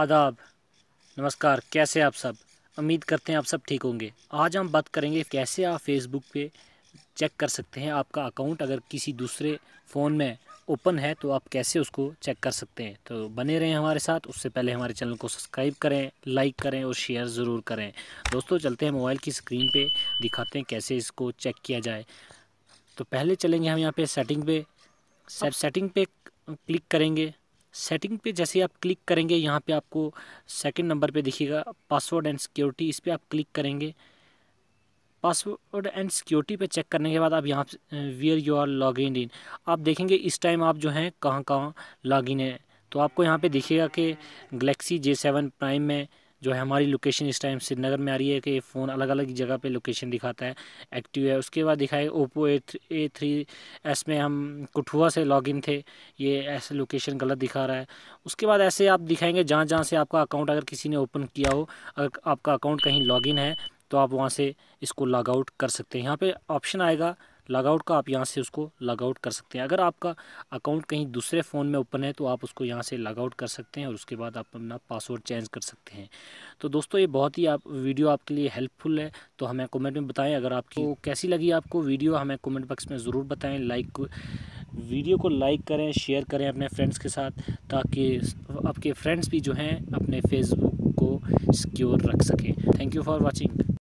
आदाब नमस्कार कैसे आप सब उम्मीद करते हैं आप सब ठीक होंगे आज हम बात करेंगे कैसे आप फेसबुक पे चेक कर सकते हैं आपका अकाउंट अगर किसी दूसरे फ़ोन में ओपन है तो आप कैसे उसको चेक कर सकते हैं तो बने रहें हमारे साथ उससे पहले हमारे चैनल को सब्सक्राइब करें लाइक करें और शेयर ज़रूर करें दोस्तों चलते हैं मोबाइल की स्क्रीन पर दिखाते हैं कैसे इसको चेक किया जाए तो पहले चलेंगे हम यहाँ पर सेटिंग पे सेटिंग पे क्लिक करेंगे सेटिंग पे जैसे आप क्लिक करेंगे यहाँ पे आपको सेकंड नंबर पे दिखेगा पासवर्ड एंड सिक्योरिटी इस पर आप क्लिक करेंगे पासवर्ड एंड सिक्योरिटी पे चेक करने के बाद आप यहाँ where you are log in इन आप देखेंगे इस टाइम आप जो हैं कहाँ कहाँ लॉग इन है तो आपको यहाँ पे दिखेगा कि गलेक्सी जे सेवन प्राइम में जो है हमारी लोकेशन इस टाइम श्रीनगर में आ रही है कि फ़ोन अलग अलग जगह पे लोकेशन दिखाता है एक्टिव है उसके बाद दिखाए Oppo A A three S में हम कठुआ से लॉगिन थे ये ऐसे लोकेशन गलत दिखा रहा है उसके बाद ऐसे आप दिखाएंगे जहाँ जहाँ से आपका अकाउंट अगर किसी ने ओपन किया हो अगर आपका अकाउंट कहीं लॉगिन है तो आप वहाँ से इसको लॉग आउट कर सकते हैं यहाँ पर ऑप्शन आएगा लॉगआउट का आप यहाँ से उसको लॉगआउट कर सकते हैं अगर आपका अकाउंट कहीं दूसरे फ़ोन में ओपन है तो आप उसको यहाँ से लॉगआउट कर सकते हैं और उसके बाद आप अपना पासवर्ड चेंज कर सकते हैं तो दोस्तों ये बहुत ही आप वीडियो आपके लिए हेल्पफुल है तो हमें कमेंट में बताएं अगर आपकी तो कैसी लगी आपको वीडियो हमें कमेंट बॉक्स में ज़रूर बताएँ लाइक वीडियो को लाइक करें शेयर करें अपने फ्रेंड्स के साथ ताकि आपके फ्रेंड्स भी जो हैं अपने फेसबुक को सिक्योर रख सकें थैंक यू फॉर वॉचिंग